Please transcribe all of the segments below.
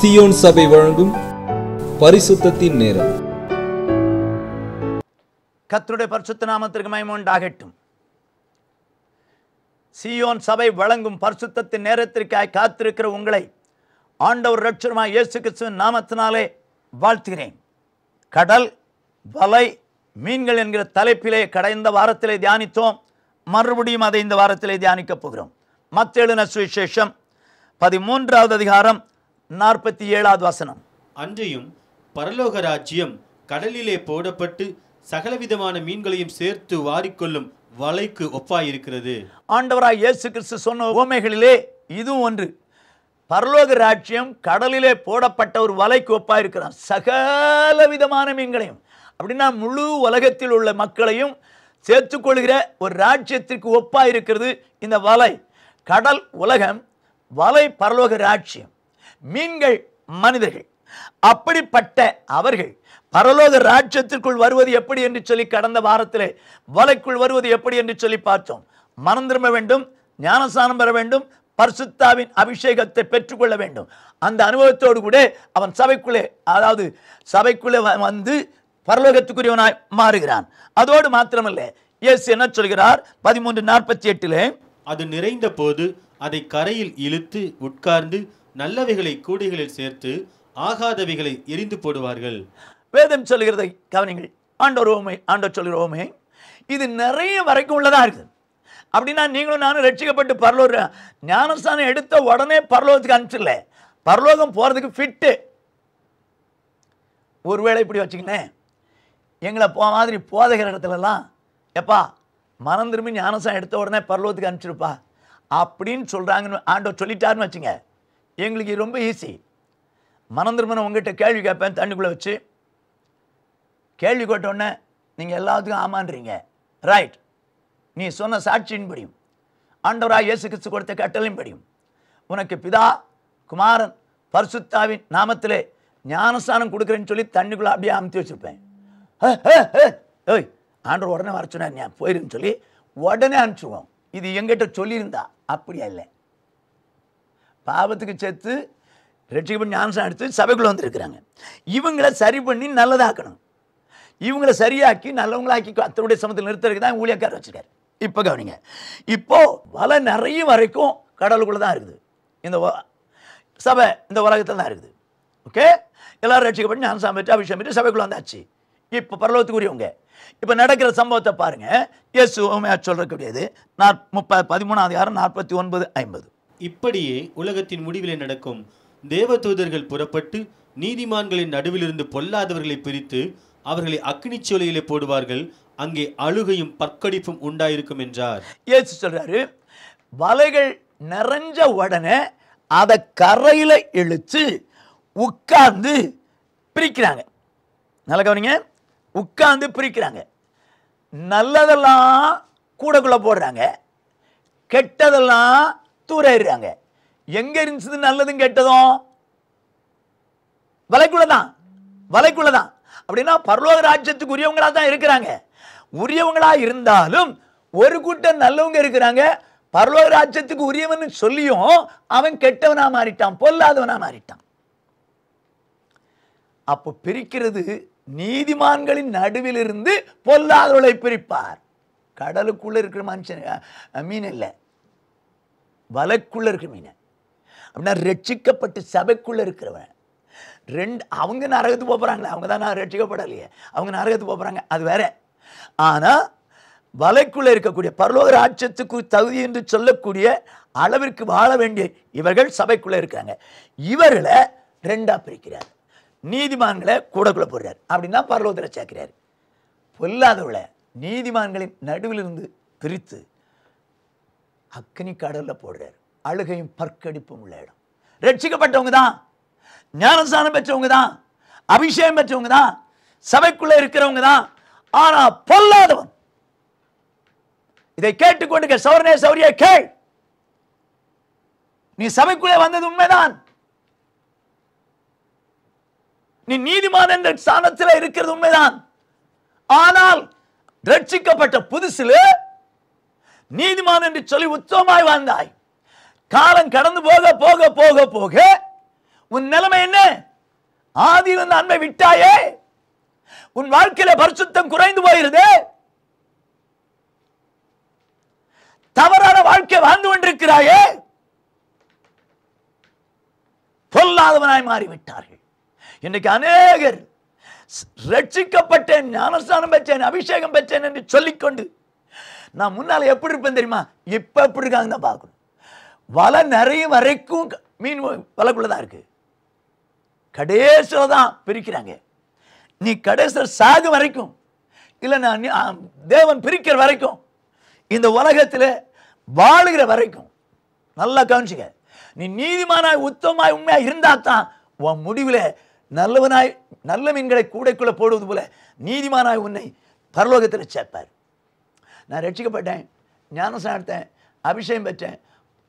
Zion சபை வழங்கும் பரிசுத்தத்தின் நேரம் கத்தருடைய பரிசுத்த நாமத்திற்கு மயமுண்டாகட்டும் சியோன் சபை வழங்கும் பரிசுத்தத்தின் நேரத்திற்காக காத்திருக்கிற உங்களை ஆண்டவர் ரட்சருமாய் இயேசு கிறிஸ்துவின் நாமத்தினாலே வாழ்த்துகிறேன் கடல் வலை மீன்கள் என்கிற தலைப்பிலே கடைந்த வாரத்திலே தியானித்தோம் மறுபடியும் அதை இந்த வாரத்திலே தியானிக்கப் போகிறோம் மத்தெழுன சுவிசேஷம் பதிமூன்றாவது அதிகாரம் நாற்பத்தி ஏழாவது வசனம் அன்றையும் பரலோக ராஜ்யம் கடலிலே போடப்பட்டு சகலவிதமான மீன்களையும் சேர்த்து வாரிக்கொள்ளும் வலைக்கு ஒப்பாயிருக்கிறது ஆண்டவராய் இயேசு கிறிஸ்து சொன்ன உவமைகளிலே இதுவும் ஒன்று பரலோக ராஜ்யம் கடலிலே போடப்பட்ட ஒரு வலைக்கு ஒப்பாயிருக்கிறான் சகல விதமான மீன்களையும் அப்படின்னா முழு உலகத்தில் உள்ள மக்களையும் சேர்த்துக்கொள்கிற ஒரு ராஜ்யத்திற்கு ஒப்பாயிருக்கிறது இந்த வலை கடல் உலகம் வலை பரலோக ராஜ்யம் மீன்கள் மனிதர்கள் அப்படிப்பட்ட அவர்கள் பரலோக ராஜ்யத்திற்குள் வருவது எப்படி என்று சொல்லி கடந்த வாரத்தில் வலைக்குள் வருவது எப்படி என்று சொல்லி பார்த்தோம் மனம் திரும்ப வேண்டும் ஞானஸ்தானம் பெற வேண்டும் பரிசுத்தாவின் அபிஷேகத்தை பெற்றுக்கொள்ள வேண்டும் அந்த அனுபவத்தோடு கூட அவன் சபைக்குள்ளே அதாவது சபைக்குள்ளே வந்து பரலோகத்துக்குரியவனாய் மாறுகிறான் அதோடு மாத்திரமல்ல இயேசு என்ன சொல்கிறார் பதிமூன்று நாற்பத்தி எட்டுல அது நிறைந்த போது அதை கரையில் இழுத்து உட்கார்ந்து நல்லவைகளை கூடைகளில் சேர்த்து ஆகாதவைகளை எரிந்து போடுவார்கள் வேதம் சொல்கிறதை கவனிங்கள் ஆண்டோர் ஓமை ஆண்டோர் சொல்கிற ஓமை இது நிறைய வரைக்கும் உள்ளதாக இருக்குது அப்படின்னா நீங்களும் நானும் ரட்சிக்கப்பட்டு பரலோர் ஞானஸ்தானம் எடுத்த உடனே பரலோகத்துக்கு அனுப்பிச்சிடல பரலோகம் போகிறதுக்கு ஃபிட்டு ஒருவேளை இப்படி வச்சுக்கினேன் எங்களை போ மாதிரி போதகிற இடத்துலலாம் எப்பா மனம் திரும்பி ஞானசம் எடுத்த உடனே பரலோகத்துக்கு அனுப்பிச்சிருப்பா அப்படின்னு சொல்கிறாங்கன்னு ஆண்டோ சொல்லிட்டாருன்னு வச்சுங்க எங்களுக்கு ரொம்ப ஈஸி மனம் உங்ககிட்ட கேள்வி கேட்பேன் தண்ணிக்குள்ளே வச்சு கேள்வி கேட்டோடனே நீங்கள் எல்லாத்துக்கும் ஆமான்றீங்க ரைட் நீ சொன்ன சாட்சியின் படியும் ஆண்டவராக இயேசு கிறிஸ்து கொடுத்த கட்டளையும் படியும் உனக்கு பிதா குமாரன் பர்சுத்தாவின் நாமத்தில் ஞானஸ்தானம் கொடுக்குறேன்னு சொல்லி தண்ணிக்குள்ளே அப்படியே அமுத்தி வச்சுருப்பேன் ஏய் ஆண்டவர் உடனே வர சொன்னேன் நான் போயிருன்னு சொல்லி உடனே அனுப்பிச்சுவோம் இது எங்கிட்ட சொல்லியிருந்தா அப்படியா இல்லை பாவத்துக்கு சேர்த்து ரட்சிக்கப்பட்டு ஞானசம் எடுத்து சபைக்குள்ளே வந்திருக்கிறாங்க இவங்கள சரி பண்ணி நல்லதாக்கணும் இவங்கள சரியாக்கி நல்லவங்களாக்கி அத்தனுடைய சமத்தில் நிறுத்துறதுக்கு தான் ஊழியக்கார வச்சுருக்கார் இப்போ கவனிங்க இப்போது வலை நிறைய வரைக்கும் கடலுக்குள்ளே தான் இருக்குது இந்த சபை இந்த உலகத்தில் தான் இருக்குது ஓகே எல்லோரும் ரட்சிக்கப்பட்டு ஞானசம் பெற்று அபிஷேகம் பெற்று சபைக்குள்ளே வந்தாச்சு இப்போ பரலோகத்துக்குரியவங்க இப்போ நடக்கிற சம்பவத்தை பாருங்கள் இயேசு உண்மையாக சொல்லக்கூடியது நாற் முப்ப பதிமூணாவது ஆறு நாற்பத்தி ஒன்பது ஐம்பது இப்படியே உலகத்தின் முடிவிலே நடக்கும் தேவதூதர்கள் புறப்பட்டு நீதிமான்களின் நடுவிலிருந்து பொல்லாதவர்களை பிரித்து அவர்களை அக்னி சோலையிலே போடுவார்கள் அங்கே அழுகையும் பற்கடிப்பும் உண்டாயிருக்கும் என்றார் ஏசு சொல்றாரு வலைகள் நிறைஞ்ச உடனே அதை கரையில் இழுத்து உட்கார்ந்து பிரிக்கிறாங்க நல்லா கவனிங்க உட்கார்ந்து பிரிக்கிறாங்க நல்லதெல்லாம் கூடக்குள்ளே போடுறாங்க கெட்டதெல்லாம் தூராயிடுறாங்க எங்க இருந்துச்சு நல்லதும் கெட்டதும் வலைக்குள்ள தான் வலைக்குள்ள தான் அப்படின்னா பரலோக ராஜ்யத்துக்கு உரியவங்களா தான் இருக்கிறாங்க உரியவங்களா இருந்தாலும் ஒரு கூட்டம் நல்லவங்க இருக்கிறாங்க பரலோக ராஜ்யத்துக்கு உரியவன் சொல்லியும் அவன் கெட்டவனா மாறிட்டான் பொல்லாதவனா மாறிட்டான் அப்போ பிரிக்கிறது நீதிமான்களின் நடுவில் இருந்து பொல்லாதவளை பிரிப்பார் கடலுக்குள்ள இருக்கிற மனுஷன் மீன் இல்லை வலைக்குள்ளே இருக்கிறவங்க அப்படின்னா ரட்சிக்கப்பட்டு சபைக்குள்ளே இருக்கிறவன் ரெண்டு அவங்க நரகத்துக்கு போகிறாங்களே அவங்க தான் நான் ரட்சிக்கப்படலையே அவங்க நரகத்துக்கு போகிறாங்க அது வேற ஆனால் வலைக்குள்ளே இருக்கக்கூடிய பரலோக ராட்சத்துக்கு தகுதி என்று சொல்லக்கூடிய அளவிற்கு வாழ வேண்டிய இவர்கள் சபைக்குள்ளே இருக்காங்க இவர்களை ரெண்டாக பிரிக்கிறார் நீதிமான்களை கூடக்குள்ளே போடுறார் அப்படின்னா பரலோகத்தில் சேர்க்கிறார் பொல்லாதவளை நீதிமான்களின் நடுவிலிருந்து பிரித்து அக்னி கடலில் போடுறார் அழுகையும் பற்கடிப்பும் உள்ள இடம் ரட்சிக்கப்பட்டவங்க தான் ஞானஸ்தானம் பெற்றவங்க தான் அபிஷேகம் பெற்றவங்க தான் சபைக்குள்ளே இருக்கிறவங்க தான் ஆனால் பொல்லாதவன் இதை கேட்டுக்கொண்டு சௌரனே சௌரிய கேள் நீ சபைக்குள்ளே வந்தது உண்மைதான் நீ நீதிமான் என்ற ஸ்தானத்தில் இருக்கிறது உண்மைதான் ஆனால் ரட்சிக்கப்பட்ட புதுசிலே நீதிமான் என்று சொல்லி உச்சமாய் வாழ்ந்தாய் காலம் கடந்து போக போக போக போக உன் நிலைமை என்ன ஆதி வந்து அன்பை விட்டாயே உன் வாழ்க்கையில பரிசுத்தம் குறைந்து போயிருது தவறான வாழ்க்கை வாழ்ந்து கொண்டிருக்கிறாயே பொல்லாதவனாய் மாறிவிட்டார்கள் இன்னைக்கு அநேகர் ரட்சிக்கப்பட்டேன் ஞானஸ்தானம் பெற்றேன் அபிஷேகம் பெற்றேன் என்று சொல்லிக்கொண்டு நான் முன்னால் எப்படி இருப்பேன் தெரியுமா இப்போ எப்படி இருக்காங்க தான் பார்க்கணும் வலை நிறைய வரைக்கும் மீன் வலைக்குள்ளே தான் இருக்குது கடைசியில் தான் பிரிக்கிறாங்க நீ கடைசியில் சாகு வரைக்கும் இல்லை நான் தேவன் பிரிக்கிற வரைக்கும் இந்த உலகத்தில் வாழுகிற வரைக்கும் நல்லா கவனிச்சுங்க நீ நீதிமானாய் உத்தமாய் உண்மையாக இருந்தால் தான் உன் முடிவில் நல்லவனாய் நல்ல மீன்களை கூடைக்குள்ளே போடுவது போல நீதிமானாய் உன்னை பரலோகத்தில் சேர்ப்பார் நான் ரட்சிக்கப்பட்டேன் ஞானம் எடுத்தேன் அபிஷேகம் பெற்றேன்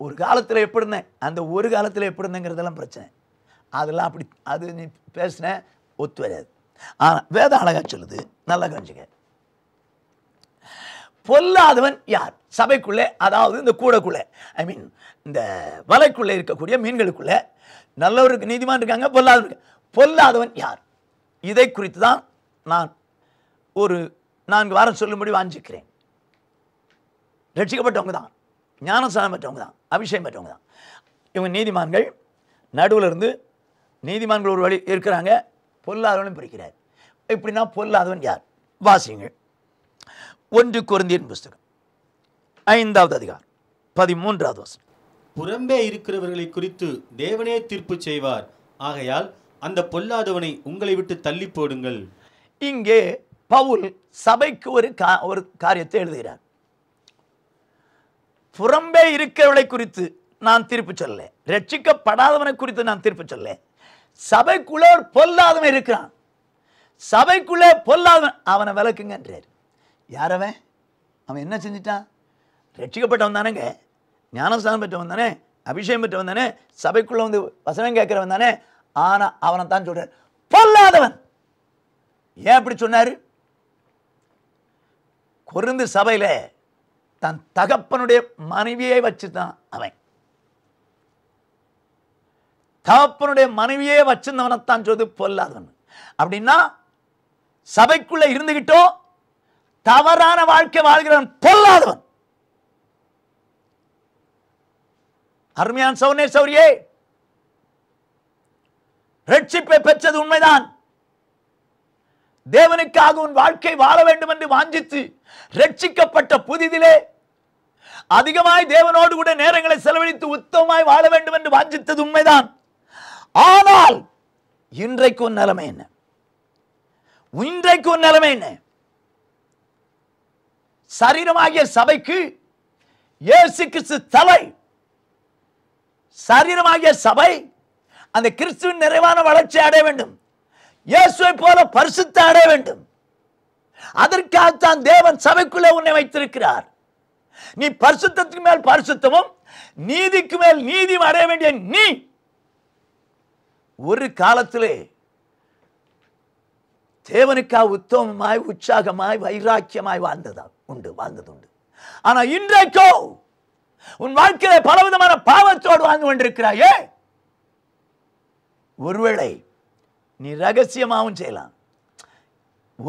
ஒரு காலத்தில் எப்படி இருந்தேன் அந்த ஒரு காலத்தில் எப்படி இருந்தேங்கிறதெல்லாம் பிரச்சனை அதெல்லாம் அப்படி அது நீ பேசின ஒத்து வராது ஆனால் வேத அழகாக சொல்லுது நல்லா கவனிச்சுக்க பொல்லாதவன் யார் சபைக்குள்ளே அதாவது இந்த கூடக்குள்ளே ஐ மீன் இந்த வலைக்குள்ளே இருக்கக்கூடிய மீன்களுக்குள்ளே நல்லவருக்கு நீதிமான் இருக்காங்க பொல்லாதவன் பொல்லாதவன் யார் இதை குறித்து தான் நான் ஒரு நான்கு வாரம் சொல்லும்படி வாஞ்சிக்கிறேன் ரட்சிக்கப்பட்டவங்க தான் ஞானஸ்தானம் பெற்றவங்க தான் அபிஷேகம் பெற்றவங்க தான் இவங்க நீதிமான்கள் நடுவில் இருந்து நீதிமான்கள் ஒரு வழி இருக்கிறாங்க பொல்லாதவனும் பிரிக்கிறார் இப்படின்னா பொல்லாதவன் யார் வாசியுங்கள் ஒன்று குருந்தியன் புஸ்தகம் ஐந்தாவது அதிகாரம் பதிமூன்றாவது வசனம் புறம்பே இருக்கிறவர்களை குறித்து தேவனே தீர்ப்பு செய்வார் ஆகையால் அந்த பொல்லாதவனை உங்களை விட்டு தள்ளி போடுங்கள் இங்கே பவுல் சபைக்கு ஒரு கா ஒரு காரியத்தை எழுதுகிறார் புறம்பே இருக்கிறவளை குறித்து நான் தீர்ப்பு சொல்ல ரட்சிக்கப்படாதவனை குறித்து நான் தீர்ப்பு சொல்ல சபைக்குள்ளே ஒரு பொல்லாதவன் இருக்கிறான் சபைக்குள்ளே பொல்லாதவன் அவனை விளக்குங்கன்றார் யாரவன் அவன் என்ன செஞ்சிட்டான் ரட்சிக்கப்பட்டவன் தானேங்க ஞானஸ்தானம் பெற்றவன் தானே அபிஷேகம் பெற்றவன் தானே சபைக்குள்ளே வந்து வசனம் கேட்குறவன் தானே ஆனால் அவனை தான் சொல்கிறார் பொல்லாதவன் ஏன் அப்படி சொன்னார் கொருந்து சபையில் தன் தகப்பனுடைய மனைவியை வச்சு தான் அவன் தகப்பனுடைய மனைவியே வச்சிருந்தவனைத்தான் சொல்லு பொல்லாதவன் அப்படின்னா சபைக்குள்ள இருந்துகிட்டோ தவறான வாழ்க்கை வாழ்கிறவன் பொல்லாதவன் அருமையான் சௌனே சௌரியே ரட்சிப்பை பெற்றது உண்மைதான் தேவனுக்காக உன் வாழ்க்கை வாழ வேண்டும் என்று வாஞ்சித்து ரட்சிக்கப்பட்ட புதிதிலே அதிகமாய் தேவனோடு கூட நேரங்களை செலவழித்து உத்தமமாய் வாழ வேண்டும் என்று வாஞ்சித்தது உண்மைதான் ஆனால் இன்றைக்கு உன் நிலைமை என்ன இன்றைக்கு உன் நிலைமை என்ன சரீரமாகிய சபைக்கு ஏசு கிறிஸ்து தலை சரீரமாகிய சபை அந்த கிறிஸ்துவின் நிறைவான வளர்ச்சி அடைய வேண்டும் இயேசுவை போல பரிசுத்த அடைய வேண்டும் அதற்காகத்தான் தேவன் சபைக்குள்ளே உன்னை வைத்திருக்கிறார் நீ பரிசுத்தத்துக்கு மேல் பரிசுத்தமும் நீதிக்கு மேல் நீதியும் அடைய வேண்டிய நீ ஒரு காலத்திலே தேவனுக்காக உத்தமமாய் உற்சாகமாய் வைராக்கியமாய் வாழ்ந்ததா உண்டு வாழ்ந்தது உண்டு ஆனா இன்றைக்கோ உன் வாழ்க்கையில பலவிதமான பாவத்தோடு வாழ்ந்து கொண்டிருக்கிறாயே ஒருவேளை நீ ரகசியமாகவும் செய்யலாம்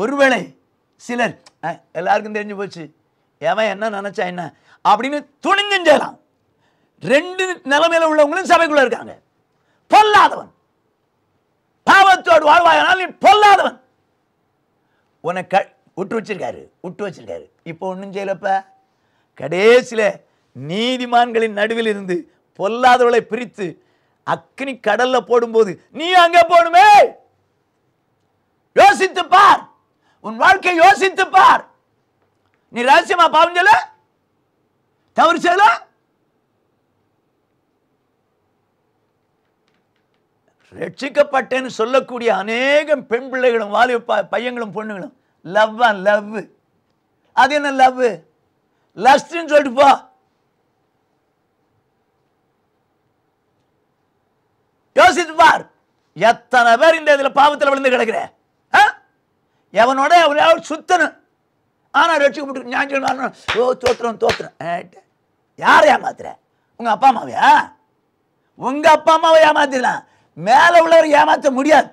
ஒருவேளை சிலர் எல்லாருக்கும் தெரிஞ்சு போச்சு எவன் என்ன நினச்சா என்ன அப்படின்னு துணிஞ்சும் செய்யலாம் ரெண்டு நிலைமையில் உள்ளவங்களும் சபைக்குள்ள இருக்காங்க பொல்லாதவன் பாவத்தோடு வாழ்வாயினால் நீ பொல்லாதவன் உன்னை க விட்டு வச்சிருக்காரு விட்டு வச்சிருக்காரு இப்போ ஒன்றும் செய்யலப்ப கடைசியில் நீதிமான்களின் நடுவில் இருந்து பொல்லாதவளை பிரித்து அக்னி கடலில் போடும்போது நீ அங்கே போடுமே யோசித்து பார் உன் வாழ்க்கை யோசித்து பார் நீ ரகசியமா பாவம் செய்யல தவறு செய்யல ரட்சிக்கப்பட்டேன்னு சொல்லக்கூடிய அநேகம் பெண் பிள்ளைகளும் வாலி பையங்களும் பொண்ணுங்களும் லவ் ஆன் லவ் அது என்ன லவ் லஸ்ட்னு சொல்லிட்டு போ யோசித்து பார் எத்தனை பேர் இந்த இதில் பாவத்தில் விழுந்து கிடக்கிறேன் எவனோட எவ்வளோ சுத்தணும் ஆனால் ரட்சிக்க முடியும் ஞான் சொல்லுவாங்க ஓ தோத்துறோம் தோத்துறேன் யார் ஏமாத்துறேன் உங்கள் அப்பா அம்மாவையா உங்கள் அப்பா அம்மாவை ஏமாத்திடலாம் மேலே உள்ளவர் ஏமாற்ற முடியாது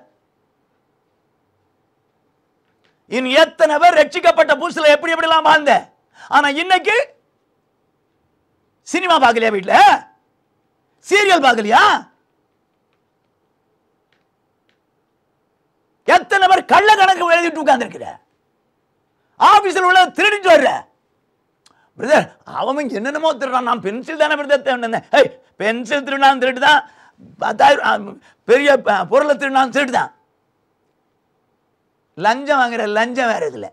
இன் எத்தனை பேர் ரட்சிக்கப்பட்ட பூசில் எப்படி எப்படிலாம் வாழ்ந்த ஆனால் இன்னைக்கு சினிமா பார்க்கலையா வீட்டில் சீரியல் பார்க்கலையா எத்தனை பேர் கள்ள கணக்கு எழுதிட்டு உட்காந்துருக்குற ஆபீஸ்ல உள்ள திருடிட்டு வர்ற பிரதர் அவன் என்னென்னமோ திருடான் நான் பென்சில் தானே பிரதர் ஏய் பென்சில் திருடான் திருட்டு தான் பத்தாயிரம் பெரிய பொருளை திருடான் திருட்டு தான் லஞ்சம் வாங்குற லஞ்சம் வேறு இதில்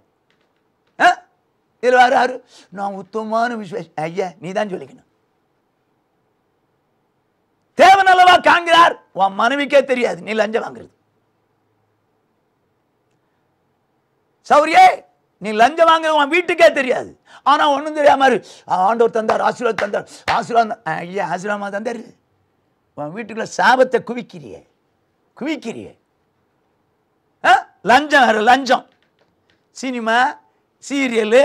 இதில் வேறு யாரு நான் உத்தமான விஸ்வாசி ஐயா நீ தான் சொல்லிக்கணும் நல்லவா காண்கிறார் உன் மனைவிக்கே தெரியாது நீ லஞ்சம் வாங்குறது சௌரியே நீ லஞ்சம் வாங்குறது உன் வீட்டுக்கே தெரியாது ஆனால் ஒன்றும் தெரியாம ஆண்டவர் தந்தார் ஆசீர்வாத் தந்தார் ஆசீர்வாத் ஐயா ஆசீர்வாதமாக தந்தார் உன் வீட்டுக்குள்ள சாபத்தை குவிக்கிறியே குவிக்கிறியே லஞ்சம் வேறு லஞ்சம் சினிமா சீரியலு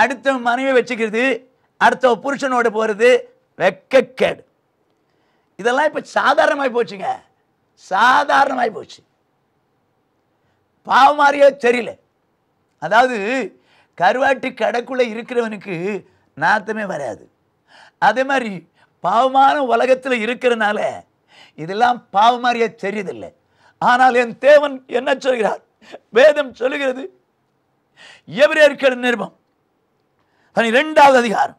அடுத்த மனைவி வச்சுக்கிறது அடுத்த புருஷனோட போகிறது வெக்கக்கேடு இதெல்லாம் இப்போ சாதாரணமாகி போச்சுங்க சாதாரணமாகி போச்சு பாவம் மாதிரியே தெரியல அதாவது கருவாட்டு கடைக்குள்ளே இருக்கிறவனுக்கு நாத்தமே வராது அதே மாதிரி பாவமான உலகத்தில் இருக்கிறனால இதெல்லாம் பாவம் மாதிரியே தெரியுதில்லை ஆனால் என் தேவன் என்ன சொல்கிறார் வேதம் சொல்லுகிறது எவரேற்கிற நிருபம் பனிரெண்டாவது அதிகாரம்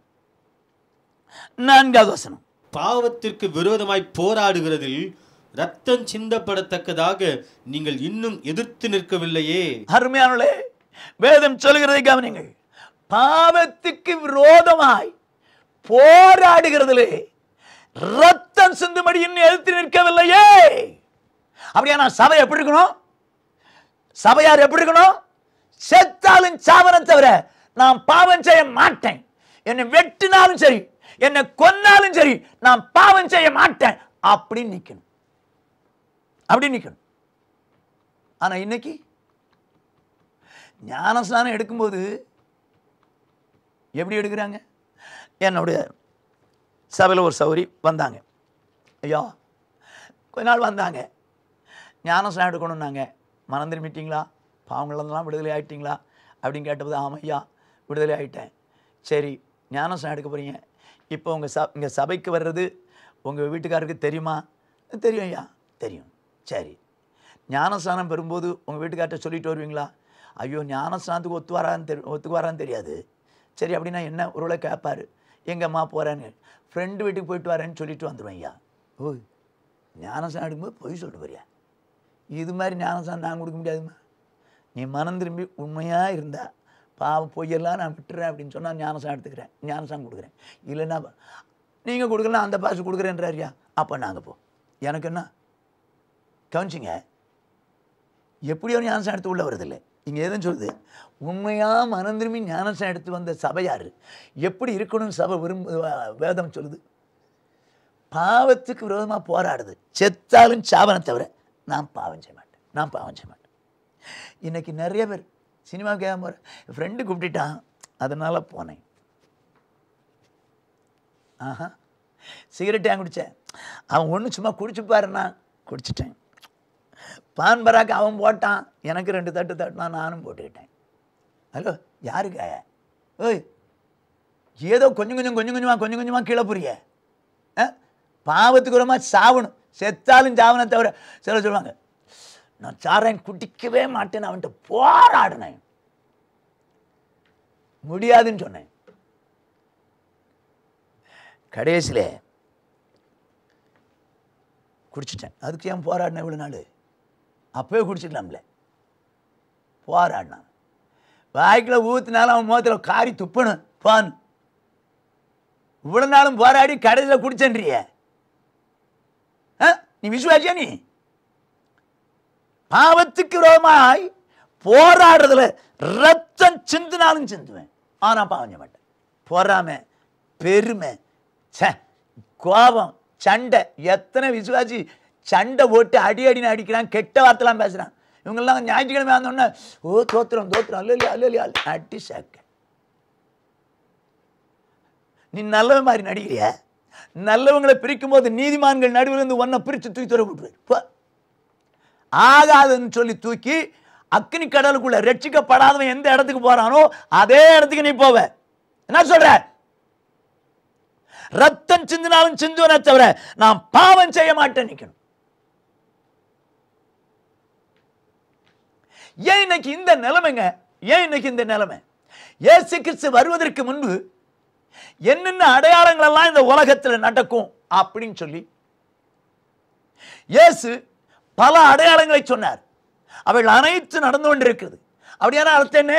நான்காவது வசனம் பாவத்திற்கு விரோதமாய் போராடுகிறதில் ரத்தம் சிந்தப்படத்தக்கதாக நீங்கள் இன்னும் எதிர்த்து நிற்கவில்லையே அருமையானே வேதம் சொல்கிறதை கவனிங்கள் பாவத்துக்கு விரோதமாய் போராடுகிறதிலே ரத்தம் சிந்தும்படி இன்னும் எதிர்த்து நிற்கவில்லையே அப்படியா நான் சபை எப்படி இருக்கணும் சபையார் எப்படி இருக்கணும் செத்தாலும் சாவனை தவிர நான் பாவம் செய்ய மாட்டேன் என்னை வெட்டினாலும் சரி என்னை கொன்னாலும் சரி நான் பாவம் செய்ய மாட்டேன் அப்படின்னு நிற்கணும் அப்படி நிற்கணும் ஆனால் இன்னைக்கு ஞான ஸ்நானம் எடுக்கும்போது எப்படி எடுக்கிறாங்க என்னுடைய சபையில் ஒரு சௌரி வந்தாங்க ஐயா கொஞ்ச நாள் வந்தாங்க ஸ்நானம் எடுக்கணும்னாங்க மனம் திரும்பிட்டீங்களா பாவங்கள்லாம் விடுதலை ஆகிட்டீங்களா அப்படின்னு கேட்டபோது ஆமாம் ஐயா விடுதலை ஆகிட்டேன் சரி ஞானஸ்நானம் எடுக்க போகிறீங்க இப்போ உங்கள் ச இங்கே சபைக்கு வர்றது உங்கள் வீட்டுக்காரருக்கு தெரியுமா தெரியும் ஐயா தெரியும் சரி ஞானஸ்தானம் பெறும்போது உங்கள் வீட்டுக்கார்ட்ட சொல்லிட்டு வருவீங்களா ஐயோ ஞானஸ்தானத்துக்கு ஒத்து வரான்னு தெரி ஒத்துக்கு வரான்னு தெரியாது சரி அப்படின்னா என்ன ஒருவளை கேட்பார் எங்கம்மா போகிறேன்னு ஃப்ரெண்டு வீட்டுக்கு போயிட்டு வரேன்னு சொல்லிட்டு வந்துடுவேன் ஐயா ஓ ஞானஸ்தானம் எடுக்கும்போது போய் சொல்லிட்டு போறியா இது மாதிரி ஞானஸ்தானம் நான் கொடுக்க முடியாதுமா நீ மனம் திரும்பி உண்மையாக இருந்தால் பாவம் பொய்யெல்லாம் நான் விட்டுறேன் அப்படின்னு சொன்னால் ஞானசானம் எடுத்துக்கிறேன் ஞானசானம் கொடுக்குறேன் இல்லைன்னா நீங்கள் கொடுக்கலாம் அந்த பாசு கொடுக்குறேன்றாரியா அப்போ நாங்கள் போ எனக்கு என்ன கவனிச்சிங்க எப்படியோ ஞானசம் எடுத்து உள்ளே வருதில்லை இங்கே எதுவும் சொல்லுது உண்மையாக மனந்திரும்பி ஞானசம் எடுத்து வந்த சபையார் எப்படி இருக்கணும்னு சபை விரும்ப வேதம் சொல்லுது பாவத்துக்கு விரோதமாக போராடுது செத்தாலும் சாபனை தவிர நான் பாவம் செய்ய மாட்டேன் நான் பாவம் செய்ய மாட்டேன் இன்றைக்கி நிறைய பேர் சினிமா கேட்க போகிறேன் ஃப்ரெண்டு கூப்பிட்டுட்டான் அதனால் போனேன் ஆஹா சிகரெட் ஏன் குடித்தேன் அவன் ஒன்று சும்மா குடிச்சு பாருன்னா குடிச்சிட்டேன் பான் அவன் போட்டான் எனக்கு ரெண்டு தட்டு தட்டுனா நானும் போட்டுக்கிட்டேன் ஹலோ யாருக்க ஓய் ஏதோ கொஞ்சம் கொஞ்சம் கொஞ்சம் கொஞ்சமாக கொஞ்சம் கொஞ்சமாக கீழே புரிய பாவத்துக்குரமாக சாவணும் செத்தாலும் சாவனை தவிர சில சொல்லுவாங்க நான் சாரன் குடிக்கவே மாட்டேன் அவன்கிட்ட போராடினேன் முடியாதுன்னு சொன்னேன் கடைசியில் குடிச்சிட்டேன் அதுக்கு ஏன் போராடினேன் இவ்வளோ நாள் அப்போவே குடிச்சிக்கலாம்ல போராடினான் வாய்க்கில் ஊற்றினாலும் அவன் முகத்தில் காரி துப்பணும் போன் இவ்வளோ நாளும் போராடி கடையில் குடிச்சன்றிய நீ விசுவாசியா நீ பாவத்துக்கு ரோமாய் போராடுறதுல ரத்தம் சிந்தினாலும் சிந்துவேன் ஆனால் பாவம் செய்ய மாட்டேன் போறாம பெருமை கோபம் சண்டை எத்தனை விசுவாசி சண்டை போட்டு அடி அடினு அடிக்கிறான் கெட்ட வார்த்தைலாம் பேசுகிறான் இவங்கெல்லாம் ஞாயிற்றுக்கிழமை ஆனோடனே ஓ தோத்திரம் தோத்திரம் அல்ல இல்லையா அல்ல இல்லையா அடி சாக்க நீ நல்லவன் மாதிரி நடிக்கிறிய நல்லவங்களை பிரிக்கும் போது நீதிமான்கள் நடுவில் இருந்து ஒன்றை பிரித்து தூக்கி தூர விட்டுருவார் ஆகாதுன்னு சொல்லி தூக்கி அக்னி கடலுக்குள்ள ரட்சிக்கப்படாதவன் எந்த இடத்துக்கு போறானோ அதே இடத்துக்கு நீ போவ என்ன சொல்ற ரத்தம் சிந்தினாலும் சிந்துவன தவிர நான் பாவம் செய்ய மாட்டேன் நிற்கணும் ஏன் இன்னைக்கு இந்த நிலைமைங்க ஏன் இன்னைக்கு இந்த நிலைமை ஏசு கிறிஸ்து வருவதற்கு முன்பு என்னென்ன அடையாளங்கள் எல்லாம் இந்த உலகத்தில் நடக்கும் அப்படின்னு சொல்லி இயேசு பல அடையாளங்களை சொன்னார் அவைகள் அனைத்து நடந்து கொண்டிருக்கிறது அப்படியான அர்த்தம் என்ன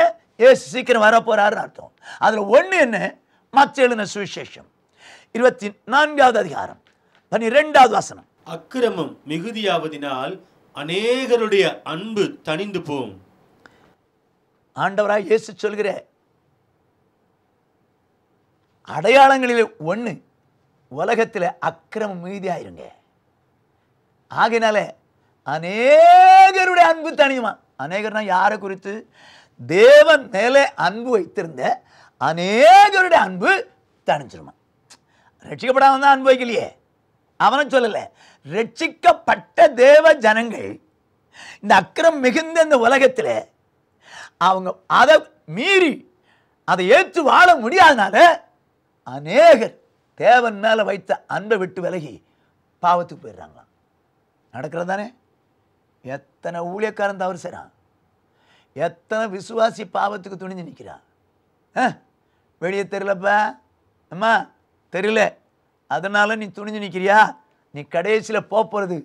ஏசு சீக்கிரம் வரப்போறாருன்னு அர்த்தம் அதில் ஒன்று என்ன மற்ற எழுந்த சுவிசேஷம் இருபத்தி நான்காவது அதிகாரம் பன்னிரெண்டாவது வசனம் அக்கிரமம் மிகுதியாவதினால் அநேகருடைய அன்பு தனிந்து போகும் ஆண்டவராக இயேசு சொல்கிற அடையாளங்களில் ஒன்று உலகத்தில் அக்கிரமம் மீதியாயிருங்க ஆகினால அநேகருடைய அன்பு தனியுமா அநேகர்னா யாரை குறித்து தேவன் மேலே அன்பு வைத்திருந்த அநேகருடைய அன்பு தனிச்சிருமா ரட்சிக்கப்படாமல் தான் அன்பு வைக்கலையே அவனை சொல்லலை ரட்சிக்கப்பட்ட தேவ ஜனங்கள் இந்த அக்கிரம் மிகுந்த இந்த உலகத்தில் அவங்க அதை மீறி அதை ஏற்று வாழ முடியாதனால அநேகர் தேவன் மேலே வைத்த அன்பை விட்டு விலகி பாவத்துக்கு போயிடுறாங்களாம் நடக்கிறது தானே எத்தனை ஊழியக்காரன் தவறு செய்கிறான் எத்தனை விசுவாசி பாவத்துக்கு துணிஞ்சு நிற்கிறான் வெளியே தெரிலப்பா அம்மா தெரியல அதனால் நீ துணிஞ்சு நிற்கிறியா நீ கடைசியில் போகிறது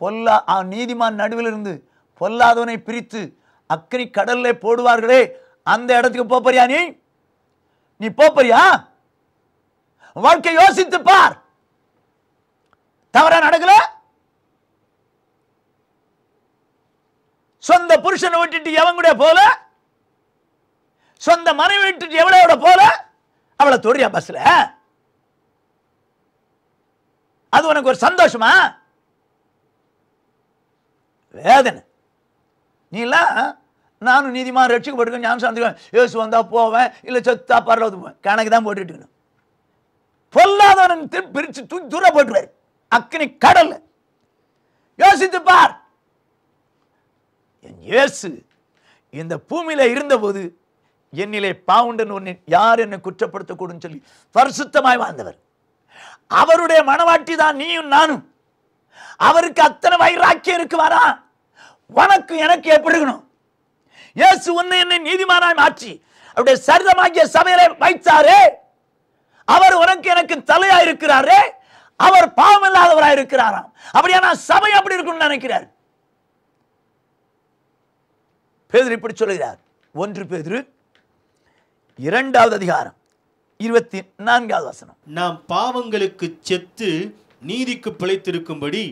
பொல்லா நீதிமான் நடுவில் இருந்து பொல்லாதவனை பிரித்து அக்னி கடலில் போடுவார்களே அந்த இடத்துக்கு போறியா நீ நீ போறியா வாழ்க்கை யோசித்து பார் தவறா நடக்கல சொந்த புருஷனை விட்டுட்டு எவன் கூட போல சொந்த மனைவி விட்டுட்டு எவ்வளோட போல அவளை தொடுறியா பஸ்ல அது உனக்கு ஒரு சந்தோஷமா வேதனை நீலாம் நானும் நீதிமான் ரட்சிக்கப்பட்டுக்கணும் ஞாபகம் சாந்திக்கும் ஏசு வந்தால் போவேன் இல்லை செத்தா பரலோது போவேன் கணக்கு தான் போட்டுட்டு பொல்லாதவன் பிரிச்சு தூக்கி தூர போட்டுருவார் அக்னி கடல் யோசித்து பார் என் இயேசு இந்த பூமியில் இருந்தபோது என்னிலே பாவுண்டன் ஒன்று யார் என்னை குற்றப்படுத்தக்கூடும் சொல்லி பரிசுத்தமாய் வாழ்ந்தவர் அவருடைய மனவாட்டி தான் நீயும் நானும் அவருக்கு அத்தனை வைராக்கியம் இருக்குவாரா உனக்கு எனக்கு எப்படி இயேசு ஒன்று என்னை நீதிமானாய் மாற்றி அவருடைய சரிதமாகிய சபையில வைத்தாரே அவர் உனக்கு எனக்கு தலையா இருக்கிறாரே அவர் பாவம் இல்லாதவராக இருக்கிறாராம் அப்படியா சபை அப்படி இருக்கும்னு நினைக்கிறார் பேதர் இப்படி சொல்லுகிறார் ஒன்று பேதரு இரண்டாவது அதிகாரம் இருபத்தி நான்காவது வசனம் நாம் பாவங்களுக்கு செத்து நீதிக்கு பிழைத்திருக்கும்படி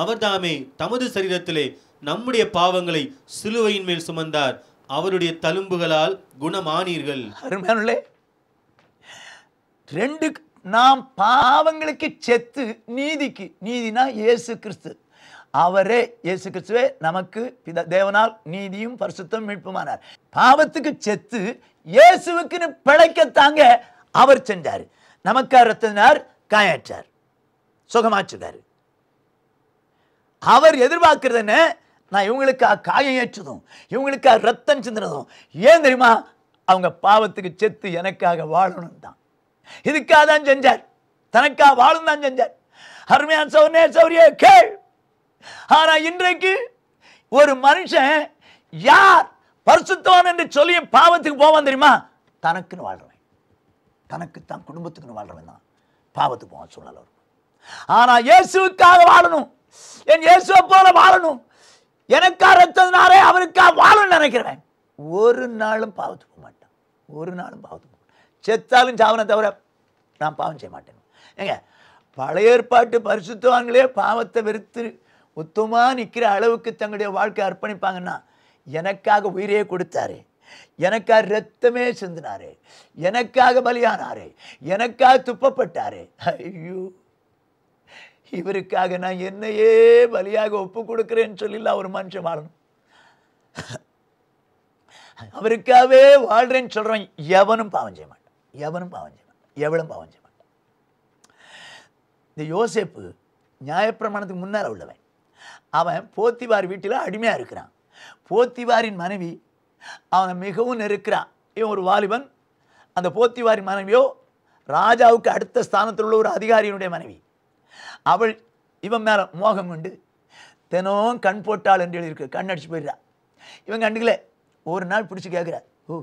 அவர்தாமே தமது சரீரத்திலே நம்முடைய பாவங்களை சிலுவையின் மேல் சுமந்தார் அவருடைய தழும்புகளால் குணமானீர்கள் அருமையானே ரெண்டு நாம் பாவங்களுக்கு செத்து நீதிக்கு நீதினா இயேசு கிறிஸ்து அவரே இயேசு கிறிஸ்துவே நமக்கு பித தேவனால் நீதியும் பரிசுத்தம் மீட்புமானார் பாவத்துக்கு செத்து இயேசுவுக்குன்னு பிழைக்கத்தாங்க அவர் சென்றார் நமக்கார் ரத்தனார் காயாற்றார் சுகமாச்சுட்டார் அவர் எதிர்பார்க்கிறது நான் இவங்களுக்கு காயம் ஏற்றதும் இவங்களுக்கு ரத்தம் சிந்தினதும் ஏன் தெரியுமா அவங்க பாவத்துக்கு செத்து எனக்காக வாழணும் தான் இதுக்காக தான் செஞ்சார் தனக்காக வாழும் தான் செஞ்சார் அருமையான சௌர்ய சௌரிய கேள் ஆனா இன்றைக்கு ஒரு மனுஷன் யார் பரிசுத்தவான் என்று சொல்லி பாவத்துக்கு போவான் தெரியுமா தனக்குன்னு வாழ்றான் தனக்குத்தான் தான் குடும்பத்துக்குன்னு வாழ்றவன் தான் பாவத்துக்கு போவான் சூழ்நிலை வரும் ஆனால் இயேசுக்காக வாழணும் என் இயேசுவை போல வாழணும் எனக்கா ரத்தனாரே அவருக்கா வாழணும்னு நினைக்கிறேன் ஒரு நாளும் பாவத்து போக மாட்டேன் ஒரு நாளும் பாவத்துக்கு போக செத்தாலும் சாவனை தவிர நான் பாவம் செய்ய மாட்டேன் ஏங்க பழைய ஏற்பாட்டு பரிசுத்துவாங்களே பாவத்தை வெறுத்து உத்தமாக நிற்கிற அளவுக்கு தங்களுடைய வாழ்க்கை அர்ப்பணிப்பாங்கன்னா எனக்காக உயிரையே கொடுத்தாரே எனக்காக ரத்தமே சிந்தினாரே எனக்காக பலியானாரே எனக்காக துப்பப்பட்டாரே ஐயோ இவருக்காக நான் என்னையே பலியாக ஒப்பு கொடுக்குறேன்னு சொல்லி ஒரு மனுஷன் வாழணும் அவருக்காகவே வாழ்றேன்னு சொல்றேன் எவனும் பாவம் செய்ய மாட்டான் எவனும் பாவம் செய்ய மாட்டான் எவளும் பாவம் செய்ய மாட்டான் இந்த யோசேப்பு நியாயப்பிரமாணத்துக்கு முன்னால் உள்ளவன் அவன் போத்திவார் வீட்டில் அடிமையாக இருக்கிறான் போத்திவாரின் மனைவி அவனை மிகவும் நெருக்கிறான் இவன் ஒரு வாலிபன் அந்த போத்திவாரி மனைவியோ ராஜாவுக்கு அடுத்த ஸ்தானத்தில் உள்ள ஒரு அதிகாரியினுடைய மனைவி அவள் இவன் மேலே மோகம் உண்டு தினமும் கண் போட்டாள் என்று எழுதியிருக்கு கண் அடிச்சு போயிடுறா இவன் கண்டுக்கல ஒரு நாள் பிடிச்சி கேட்குறார் ஓ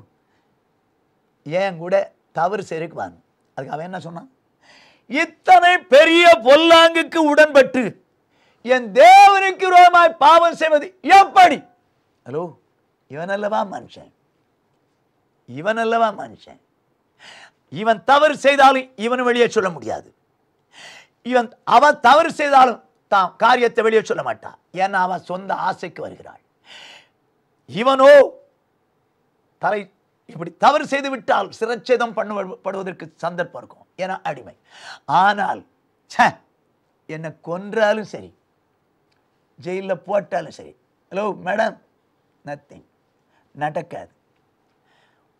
ஏன் கூட தவறு சேர்க்குவான் அதுக்கு அவன் என்ன சொன்னான் இத்தனை பெரிய பொல்லாங்குக்கு உடன்பட்டு என் தேவனுக்கு விரோதமாய் பாவம் செய்வது எப்படி ஹலோ இவனல்லவா மனுஷன் இவன் அல்லவா மனுஷன் இவன் தவறு செய்தாலும் இவன் வெளியே சொல்ல முடியாது இவன் அவன் தவறு செய்தாலும் தான் காரியத்தை வெளியே சொல்ல மாட்டான் ஏன்னா அவன் சொந்த ஆசைக்கு வருகிறாள் இவனோ தலை இப்படி தவறு செய்து விட்டால் சிரச்சேதம் பண்ணுவதற்கு சந்தர்ப்பம் இருக்கும் ஏன்னா அடிமை ஆனால் என்னை கொன்றாலும் சரி ஜெயிலில் போட்டாலும் சரி ஹலோ மேடம் நத்திங் நடக்காது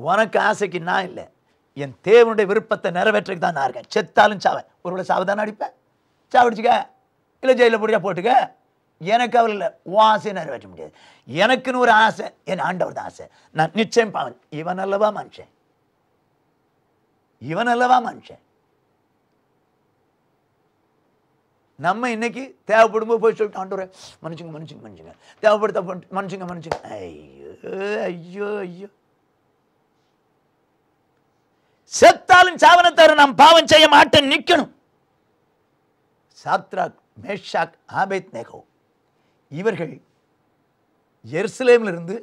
உனக்கு ஆசைக்கு நான் இல்லை என் தேவனுடைய விருப்பத்தை நிறைவேற்றுக்கு தான் நான் இருக்கேன் செத்தாலும் சாவேன் ஒருவேளை சாவை தானே அடிப்பேன் சாவடிச்சுக்க இல்லை ஜெயிலில் போடியா போட்டுக்க எனக்கு அவர் இல்லை உன் ஆசையை நிறைவேற்ற முடியாது எனக்குன்னு ஒரு ஆசை என் ஆண்டவர் தான் ஆசை நான் நிச்சயம் பாவன் இவன் அல்லவா மனுஷன் இவன் அல்லவா மனுஷன் நம்ம இன்னைக்கு தேவைப்படும் போய் சொல்லிட்டு ஆண்டோரே மனுஷங்க மனுஷங்க மனுஷங்க தேவைப்படுத்த மனுஷங்க மனுஷங்க ஐயோ ஐயோ ஐயோ செத்தாலும் சாவனத்தாரு நாம் பாவம் செய்ய மாட்டேன் நிற்கணும் சாத்ராக் மேஷாக் ஆபேத் நேகோ இவர்கள் எருசலேமிலிருந்து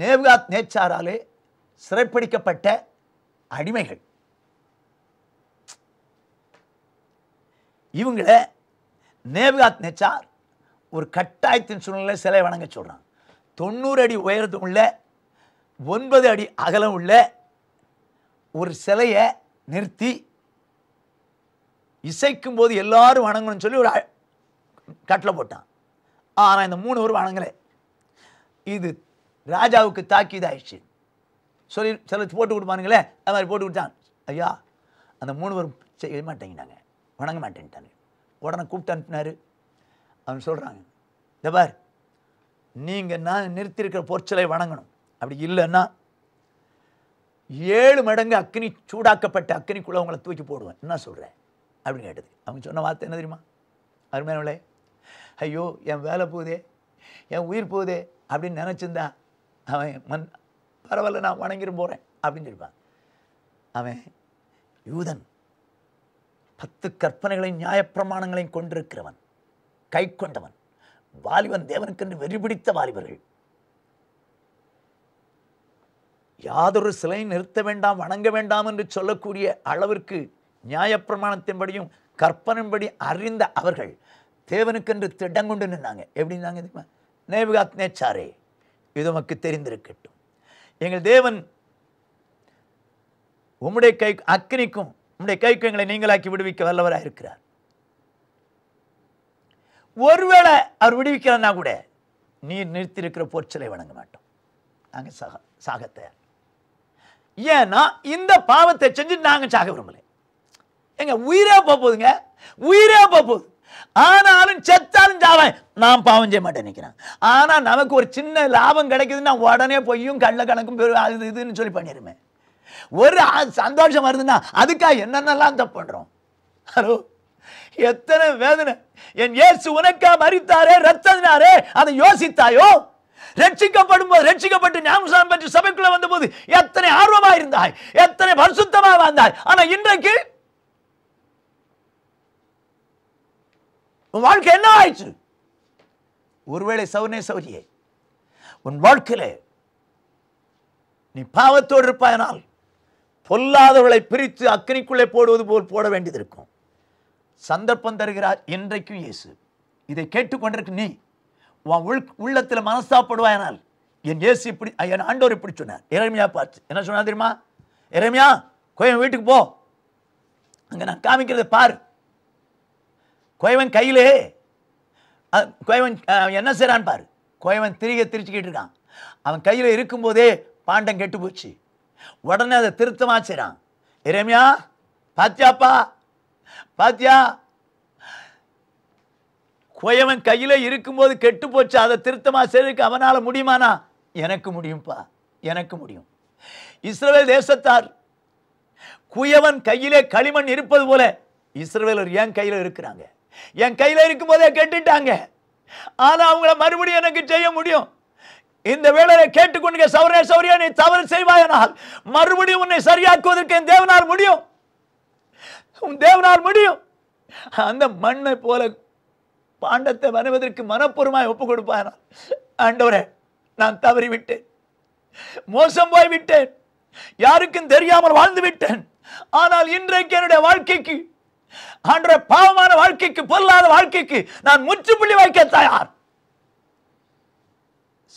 நேவ்காத் நேச்சாராலே சிறைப்பிடிக்கப்பட்ட அடிமைகள் இவங்கள நேபுகாத் நெச்சார் ஒரு கட்டாயத்தின் சூழ்நிலை சிலை வணங்க சொல்கிறான் தொண்ணூறு அடி உயரத்து உள்ள ஒன்பது அடி அகலம் உள்ள ஒரு சிலையை நிறுத்தி இசைக்கும் போது எல்லாரும் வணங்கணும்னு சொல்லி ஒரு கட்டில் போட்டான் ஆனால் இந்த மூணு பேரும் வணங்கலை இது ராஜாவுக்கு தாக்கீதாயிடுச்சு சொல்லி சில போட்டு கொடுப்பானுங்களே அது மாதிரி போட்டு கொடுத்தான் ஐயா அந்த மூணு பேரும் செய்ய மாட்டேங்கினாங்க வணங்க மாட்டேன்ட்டாங்க உடனே கூப்பிட்டு அனுப்பினார் அவன் சொல்கிறாங்க இந்த பார் நீங்கள் நான் நிறுத்தியிருக்கிற பொற்சலை வணங்கணும் அப்படி இல்லைன்னா ஏழு மடங்கு அக்னி சூடாக்கப்பட்ட அக்னிக்குள்ளே உங்களை தூக்கி போடுவேன் என்ன சொல்கிறேன் அப்படின்னு கேட்டது அவங்க சொன்ன வார்த்தை என்ன தெரியுமா அருமையானவளே ஐயோ என் வேலை போகுதே என் உயிர் போகுதே அப்படின்னு நினச்சிருந்தா அவன் மண் பரவாயில்ல நான் வணங்கிட்டு போகிறேன் அப்படின்னு சொல்லிப்பான் அவன் யூதன் பத்து கற்பனைகளையும் நியாயப்பிரமாணங்களையும் கொண்டிருக்கிறவன் கை கொண்டவன் வாலிபன் தேவனுக்கென்று வெறிபிடித்த வாலிபர்கள் யாதொரு சிலையை நிறுத்த வேண்டாம் வணங்க வேண்டாம் என்று சொல்லக்கூடிய அளவிற்கு நியாயப்பிரமாணத்தின்படியும் கற்பனின்படி அறிந்த அவர்கள் தேவனுக்கென்று கொண்டு நின்றாங்க எப்படின்னாங்க தெரியுமா நேபுகாத் நேச்சாரே இது நமக்கு தெரிந்திருக்கட்டும் எங்கள் தேவன் உம்முடைய கை அக்னிக்கும் நம்முடைய கைக்கு எங்களை நீங்களாக்கி விடுவிக்க வல்லவராக இருக்கிறார் ஒருவேளை அவர் விடுவிக்கலன்னா கூட நீர் நிறுத்தியிருக்கிற போர்ச்சலை வணங்க மாட்டோம் நாங்கள் சாக சாகத்தை ஏன்னா இந்த பாவத்தை செஞ்சு நாங்கள் சாக விரும்பலை எங்க உயிரே போகுதுங்க உயிரே போகுது ஆனாலும் செத்தாலும் சாவேன் நான் பாவம் செய்ய மாட்டேன் நினைக்கிறேன் ஆனால் நமக்கு ஒரு சின்ன லாபம் கிடைக்குதுன்னா உடனே பொய்யும் கள்ள கணக்கும் அது இதுன்னு சொல்லி பண்ணிடுமே ஒரு சந்தோஷம் வருதுன்னா அதுக்காக என்னென்னலாம் தப்பு பண்ணுறோம் ஹலோ எத்தனை வேதனை என் இயேசு உனக்கா மறித்தாரே ரத்தினாரே அதை யோசித்தாயோ ரட்சிக்கப்படும் போது ரட்சிக்கப்பட்டு ஞானசாரம் பற்றி சபைக்குள்ள போது எத்தனை ஆர்வமாக இருந்தாய் எத்தனை பரிசுத்தமாக வாழ்ந்தாய் ஆனால் இன்றைக்கு உன் வாழ்க்கை என்ன ஆயிடுச்சு ஒருவேளை சௌனே சௌரியே உன் வாழ்க்கையில் நீ பாவத்தோடு இருப்பாயனால் பொல்லாதவர்களை பிரித்து அக்னிக்குள்ளே போடுவது போல் போட வேண்டியது இருக்கும் சந்தர்ப்பம் தருகிறார் என்றைக்கும் இயேசு இதை கேட்டுக்கொண்டிருக்கு நீ உன் உள் உள்ளத்தில் மனசாப்படுவாயனால் என் இயேசு இப்படி என் ஆண்டோர் இப்படி சொன்னார் இறைமையா பார்த்து என்ன சொன்னா தெரியுமா இறைமையா கோயவன் வீட்டுக்கு போ அங்கே நான் காமிக்கிறத பார் கோயவன் கையிலே கோயவன் என்ன செய்கிறான் பார் கோயவன் திரிக திரிச்சுக்கிட்டு இருக்கான் அவன் கையில் இருக்கும்போதே பாண்டம் கெட்டு போச்சு உடனே அதை திருத்தமாச்சுறான் இரமியா பாத்தியாப்பா பாத்தியா கோயவன் கையில் இருக்கும்போது கெட்டு போச்சு அதை திருத்தமாக செய்யறதுக்கு அவனால் முடியுமானா எனக்கு முடியும்ப்பா எனக்கு முடியும் இஸ்ரேல் தேசத்தார் குயவன் கையிலே களிமண் இருப்பது போல இஸ்ரேலர் என் கையில் இருக்கிறாங்க என் கையில் இருக்கும்போதே கெட்டுட்டாங்க ஆனால் அவங்கள மறுபடியும் எனக்கு செய்ய முடியும் இந்த வேலையை கேட்டுக்கொண்டு சௌரிய சௌரியா நீ தவறு செய்வாயனால் மறுபடியும் உன்னை சரியாக்குவதற்கு என் தேவனால் முடியும் உன் தேவனால் முடியும் அந்த மண்ணை போல பாண்டத்தை வரைவதற்கு மனப்பூர்வமாய் ஒப்பு கொடுப்பானா ஆண்டவரே நான் தவறி விட்டேன் மோசம் போய் விட்டேன் யாருக்கும் தெரியாமல் வாழ்ந்து விட்டேன் ஆனால் இன்றைக்கு என்னுடைய வாழ்க்கைக்கு ஆண்டவரே பாவமான வாழ்க்கைக்கு பொல்லாத வாழ்க்கைக்கு நான் முற்றுப்புள்ளி வைக்க தயார்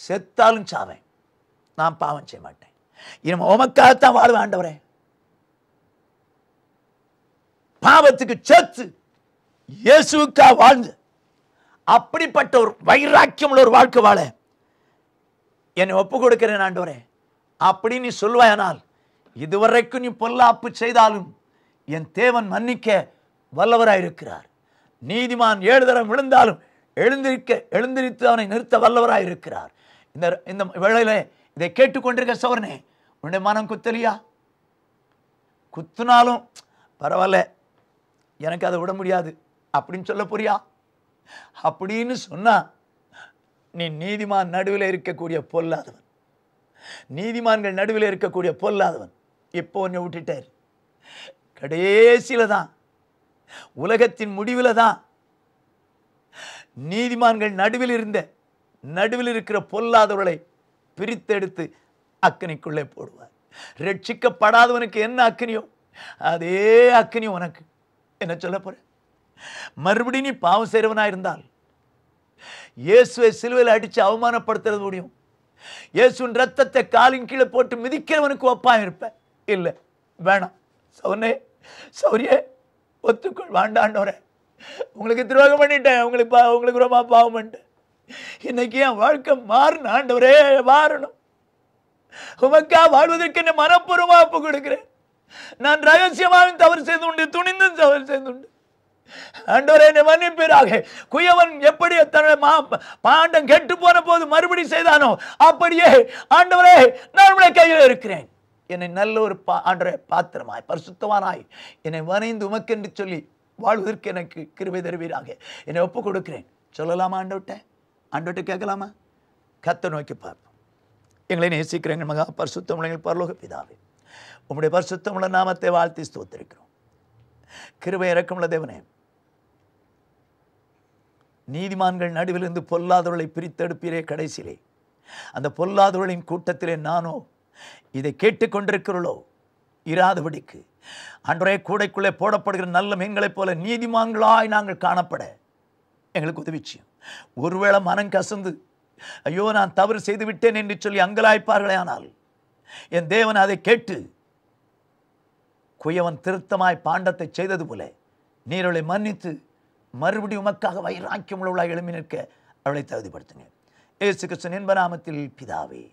செத்தாலும் சாவேன் நான் பாவம் செய்ய மாட்டேன் இனி உமக்காகத்தான் வாழ்வேன் ஆண்டவரே பாவத்துக்கு செத்து இயேசுக்கா வாழ்ந்து அப்படிப்பட்ட ஒரு வைராக்கியம் உள்ள ஒரு வாழ்க்கை வாழ என்னை ஒப்பு கொடுக்கிறேன் ஆண்டவரே அப்படி நீ சொல்வாயனால் இதுவரைக்கும் நீ பொல்லாப்பு செய்தாலும் என் தேவன் மன்னிக்க வல்லவராயிருக்கிறார் நீதிமான் ஏழு விழுந்தாலும் எழுந்திருக்க எழுந்திருத்து அவனை நிறுத்த வல்லவராயிருக்கிறார் இந்த இந்த வேளையில் இதை கேட்டுக்கொண்டிருக்க சோர்னே உன்னுடைய மனம் குத்தலையா குத்துனாலும் பரவாயில்ல எனக்கு அதை விட முடியாது அப்படின்னு சொல்ல போறியா அப்படின்னு சொன்னால் நீ நீதிமான் நடுவில் இருக்கக்கூடிய பொல்லாதவன் நீதிமான்கள் நடுவில் இருக்கக்கூடிய பொல்லாதவன் இப்போ உன்னை விட்டுட்டார் கடைசியில் தான் உலகத்தின் முடிவில் தான் நீதிமான்கள் நடுவில் இருந்த நடுவில் இருக்கிற பொல்லாதவர்களை பிரித்தெடுத்து அக்கனிக்குள்ளே போடுவார் ரட்சிக்கப்படாதவனுக்கு என்ன அக்னியோ அதே அக்னி உனக்கு என்ன சொல்ல போற மறுபடியும் நீ பாவம் செய்கிறவனாக இருந்தால் இயேசுவை சிலுவையில் அடித்து அவமானப்படுத்துறது முடியும் இயேசுவின் ரத்தத்தை காலின் கீழே போட்டு மிதிக்கிறவனுக்கு ஒப்பாக இருப்பேன் இல்லை வேணாம் சவுனே சௌரியே ஒத்துக்கொள் வாண்டாண்டோரே உங்களுக்கு துரோகம் பண்ணிட்டேன் உங்களுக்கு உங்களுக்கு ரொம்ப பாவம் பண்ணிட்டேன் இன்னைக்கு என் வாழ்க்கை மாறணும் ஆண்டவரே மாறணும் உமக்கா வாழ்வதற்கு என்ன மனப்பூர்வமாக ஒப்பு கொடுக்கிறேன் நான் ரகசியமாகவும் தவறு செய்து உண்டு துணிந்தும் தவறு செய்து உண்டு ஆண்டவரே என்னை மன்னிப்பீராக குயவன் எப்படி தன்னுடைய மா பாண்டம் கெட்டு போன போது மறுபடி செய்தானோ அப்படியே ஆண்டவரே நான் உடைய கையில் இருக்கிறேன் என்னை நல்ல ஒரு பா ஆண்டவரே பாத்திரமாய் பரிசுத்தவானாய் என்னை வரைந்து உமக்கென்று சொல்லி வாழ்வதற்கு எனக்கு கிருபை தருவீராக என்னை ஒப்பு கொடுக்கிறேன் சொல்லலாமா ஆண்டவட்ட ஆண்டோட்ட கேட்கலாமா கத்தை நோக்கி பார்ப்போம் எங்களை நேசிக்கிறேங்க மகா பரிசுத்தமிழங்கள் பரலோக பிதாவே உங்களுடைய பரிசுத்தமிழ நாமத்தை வாழ்த்தி ஸ்தோத்திருக்கிறோம் கிருவை இறக்கமுள்ள தேவனே நீதிமான்கள் நடுவிலிருந்து பொல்லாதவர்களை பிரித்தெடுப்பீரே கடைசியிலே அந்த பொல்லாதவர்களின் கூட்டத்திலே நானோ இதை கேட்டுக்கொண்டிருக்கிறோளோ இராதபடிக்கு அன்றைய கூடைக்குள்ளே போடப்படுகிற நல்ல மீன்களைப் போல நீதிமான்களாய் நாங்கள் காணப்பட எங்களுக்கு உதவிச்சு ஒருவேளை மனம் கசந்து ஐயோ நான் தவறு செய்து விட்டேன் என்று சொல்லி அங்கலாய்ப்பார்களே ஆனால் என் தேவன் அதை கேட்டு குயவன் திருத்தமாய் பாண்டத்தை செய்தது போல நீரவளை மன்னித்து மறுபடியும் உமக்காக வைராக்கியம் உள்ளவளாக எழுமி நிற்க அவளை தகுதிப்படுத்துங்க ஏசு கிருஷ்ணன் என்ப நாமத்தில் பிதாவே